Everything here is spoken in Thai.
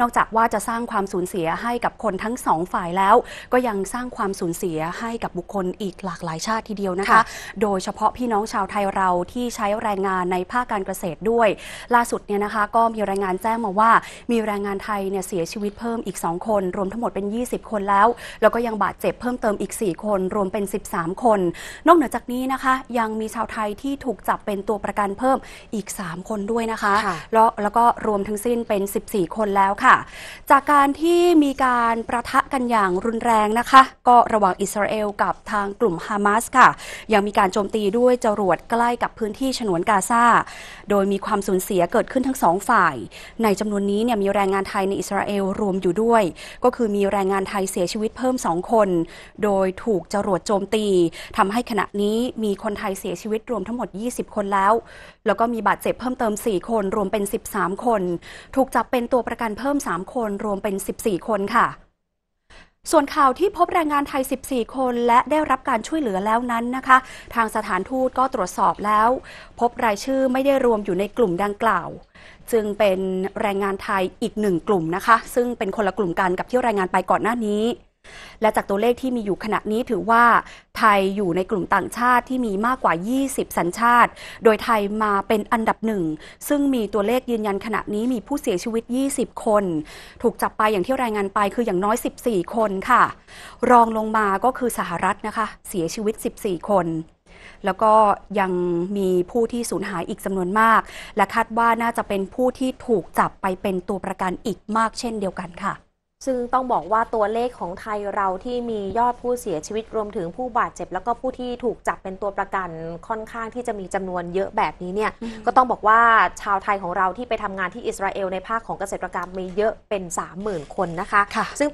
นอกจากว่าจะสร้างความสูญเสียให้กับคนทั้งสองฝ่ายแล้ว ก็ยังสร้างความสูญเสียให้กับบุคคลอีกหลากหลายชาติทีเดียวนะคะ โดยเฉพาะพี่น้องชาวไทยเราที่ใช้แรงงานในภาคการเกษตรด้วย ล่าสุดเนี่ยนะคะ ก็มีรายงานแจ้งมาว่ามีแรงงานไทยเนี่ยเสียชีวิตเพิ่มอีก2 คน รวมทั้งหมดเป็น 20 คนแล้ว แล้วก็ยังบาดเจ็บเพิ่มเติมอีก 4 คน รวมเป็น 13 คน นอกเหนือจากนี้นะคะ ยังมีชาวไทยที่ถูกจับเป็นตัวประกันเพิ่มอีก 3 คนด้วยนะคะ แล้วแล้วก็รวมทั้งสิ้นเป็น 14 คนแล้วค่ะค่ะจากการที่มีการประทะกันอย่างรุนแรงนะคะ ก็ระหว่างอิสราเอล กับทางกลุ่มฮามาสค่ะยังมีการโจมตีด้วยจรวดใกล้กับพื้นที่ฉนวนกาซาโดยมีความสูญเสียเกิดขึ้นทั้งสองฝ่าย ในจำนวนนี้เนี่ยมีแรงงานไทยในอิสราเอลรวมอยู่ด้วย ก็คือมีแรงงานไทยเสียชีวิตเพิ่มสองคน โดยถูกจรวดโจมตีทำให้ขณะนี้มีคนไทยเสียชีวิตรวมทั้งหมด 20 คนแล้ว แล้วก็มีบาดเจ็บเพิ่มเติม 4 คนรวมเป็น 13 คนถูกจับเป็นตัวประกันเพิ่มม3คนรวมเป็น14 คนค่ะ ส่วนข่าวที่พบแรงงานไทย 14 คนและได้รับการช่วยเหลือแล้วนั้นนะคะ ทางสถานทูตก็ตรวจสอบแล้ว พบรายชื่อไม่ได้รวมอยู่ในกลุ่มดังกล่าวจึงเป็นแรงงานไทยอีกหนึ่งกลุ่มนะคะ ซึ่งเป็นคนละกลุ่มกันกับที่รายงานไปก่อนหน้านี้และจากตัวเลขที่มีอยู่ขณะนี้ถือว่าไทยอยู่ในกลุ่มต่างชาติที่มีมากกว่า 20 สัญชาติ โดยไทยมาเป็นอันดับหนึ่ง ซึ่งมีตัวเลขยืนยันขณะนี้มีผู้เสียชีวิต 20 คน ถูกจับไปอย่างที่รายงานไปคืออย่างน้อย 14 คนค่ะ รองลงมาก็คือสหรัฐนะคะ เสียชีวิต 14 คน แล้วก็ยังมีผู้ที่สูญหายอีกจำนวนมาก และคาดว่าน่าจะเป็นผู้ที่ถูกจับไปเป็นตัวประกันอีกมากเช่นเดียวกันค่ะซึ่งต้องบอกว่าตัวเลขของไทยเราที่มียอดผู้เสียชีวิตรวมถึงผู้บาดเจ็บแล้วก็ผู้ที่ถูกจับเป็นตัวประกันค่อนข้างที่จะมีจำนวนเยอะแบบนี้เนี่ยก็ต้องบอกว่าชาวไทยของเราที่ไปทำงานที่อิสราเอลในภาคของเกษตรกรรมมีเยอะเป็น30,000 คนนะคะคะซึ่ง